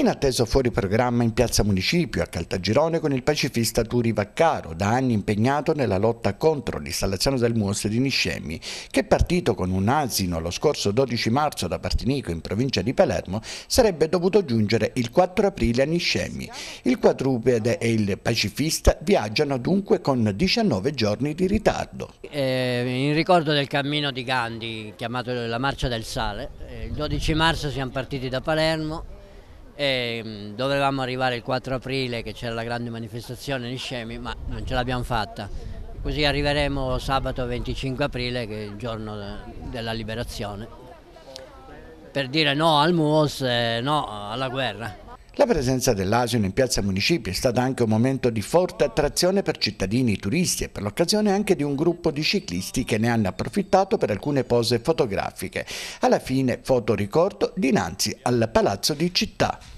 in attesa fuori programma in Piazza Municipio a Caltagirone con il pacifista Turi Vaccaro, da anni impegnato nella lotta contro l'installazione del MUOS di Niscemi, che partito con un asino lo scorso 12 marzo da Partinico in provincia di Palermo, sarebbe dovuto giungere il 4 aprile a Niscemi. Il quadrupede e il pacifista viaggiano dunque con 19 giorni di ritardo. Eh, in ricordo del cammino di Gandhi, chiamato la Marcia del Sale, eh, il 12 marzo siamo partiti da Palermo e ehm, dovevamo arrivare il 4 aprile che c'era la grande manifestazione di Scemi, ma non ce l'abbiamo fatta. Così arriveremo sabato 25 aprile, che è il giorno eh, della liberazione, per dire no al MUOS e eh, no alla guerra. La presenza dell'Asino in piazza Municipio è stata anche un momento di forte attrazione per cittadini, e turisti e per l'occasione anche di un gruppo di ciclisti che ne hanno approfittato per alcune pose fotografiche. Alla fine foto ricordo dinanzi al Palazzo di Città.